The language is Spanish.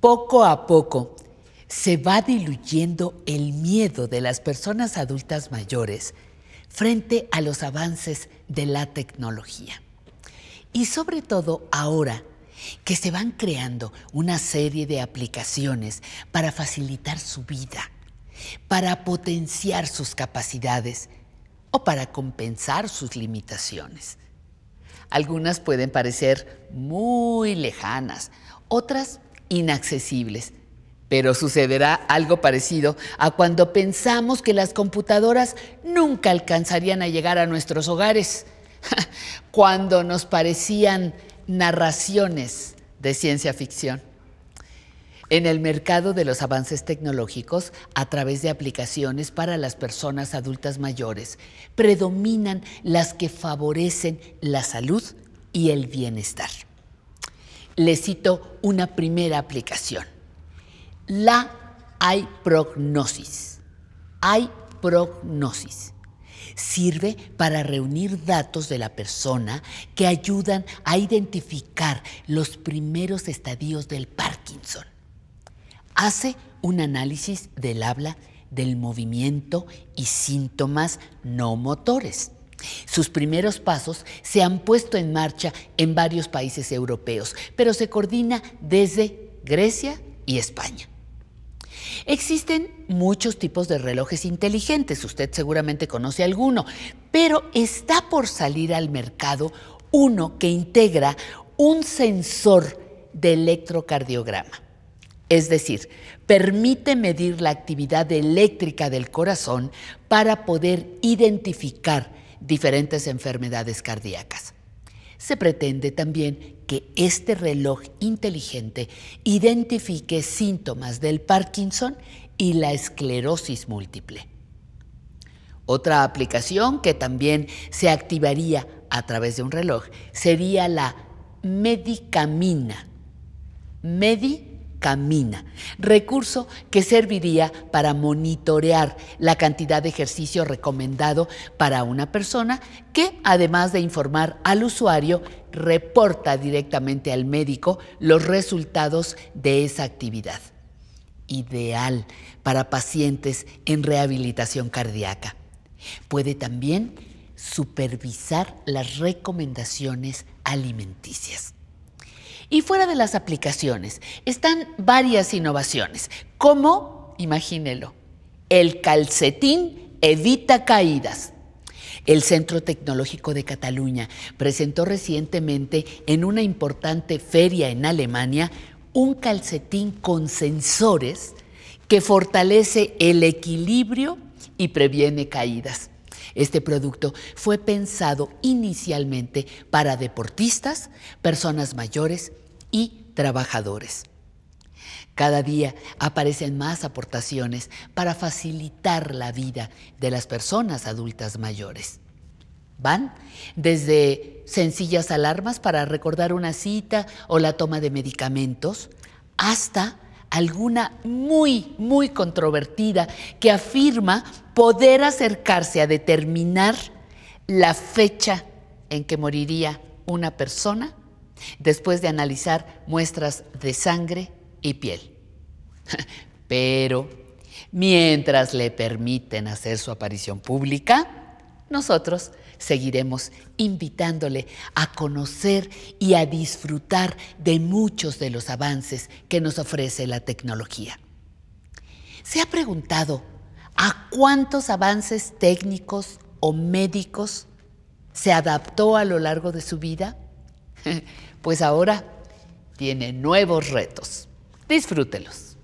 poco a poco se va diluyendo el miedo de las personas adultas mayores frente a los avances de la tecnología. Y sobre todo ahora que se van creando una serie de aplicaciones para facilitar su vida, para potenciar sus capacidades o para compensar sus limitaciones. Algunas pueden parecer muy lejanas, otras inaccesibles. Pero sucederá algo parecido a cuando pensamos que las computadoras nunca alcanzarían a llegar a nuestros hogares, cuando nos parecían narraciones de ciencia ficción. En el mercado de los avances tecnológicos, a través de aplicaciones para las personas adultas mayores, predominan las que favorecen la salud y el bienestar. Le cito una primera aplicación. La hay prognosis. Hay prognosis. Sirve para reunir datos de la persona que ayudan a identificar los primeros estadios del Parkinson. Hace un análisis del habla, del movimiento y síntomas no motores. Sus primeros pasos se han puesto en marcha en varios países europeos, pero se coordina desde Grecia y España. Existen muchos tipos de relojes inteligentes, usted seguramente conoce alguno, pero está por salir al mercado uno que integra un sensor de electrocardiograma. Es decir, permite medir la actividad eléctrica del corazón para poder identificar diferentes enfermedades cardíacas. Se pretende también que este reloj inteligente identifique síntomas del Parkinson y la esclerosis múltiple. Otra aplicación que también se activaría a través de un reloj sería la medicamina camina, recurso que serviría para monitorear la cantidad de ejercicio recomendado para una persona que, además de informar al usuario, reporta directamente al médico los resultados de esa actividad. Ideal para pacientes en rehabilitación cardíaca. Puede también supervisar las recomendaciones alimenticias. Y fuera de las aplicaciones están varias innovaciones, como, imagínelo, el calcetín evita caídas. El Centro Tecnológico de Cataluña presentó recientemente en una importante feria en Alemania un calcetín con sensores que fortalece el equilibrio y previene caídas. Este producto fue pensado inicialmente para deportistas, personas mayores y trabajadores. Cada día aparecen más aportaciones para facilitar la vida de las personas adultas mayores. Van desde sencillas alarmas para recordar una cita o la toma de medicamentos hasta alguna muy, muy controvertida que afirma poder acercarse a determinar la fecha en que moriría una persona después de analizar muestras de sangre y piel. Pero, mientras le permiten hacer su aparición pública, nosotros seguiremos invitándole a conocer y a disfrutar de muchos de los avances que nos ofrece la tecnología. ¿Se ha preguntado a cuántos avances técnicos o médicos se adaptó a lo largo de su vida? Pues ahora tiene nuevos retos. Disfrútelos.